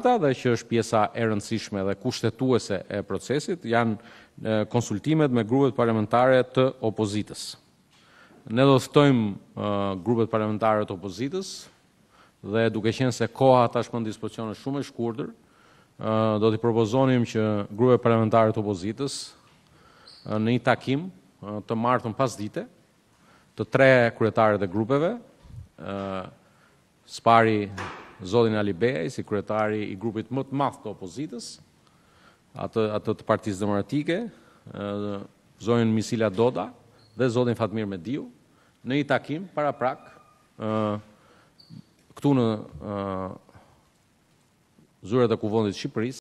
Ata dhe që është pjesa e rëndësishme dhe kushtetuese e procesit, janë konsultimet me grupet parlamentare të opozitës. Ne do thëtojmë grupet parlamentare të opozitës dhe duke qenë se koha ta shpën dispozicionës shumë e shkurëtër, do t'i propozonim që grupet parlamentare të opozitës në i takim të martën pas dite të tre kuretare dhe grupeve, spari Zodin Ali si kretari i grupit më të math të opozitës, atë të partizë demoratike, Zodin Misila Doda dhe Zodin Fatmir Mediu, në i takim, para prak, këtu në zure të kuvondit Shqipëris,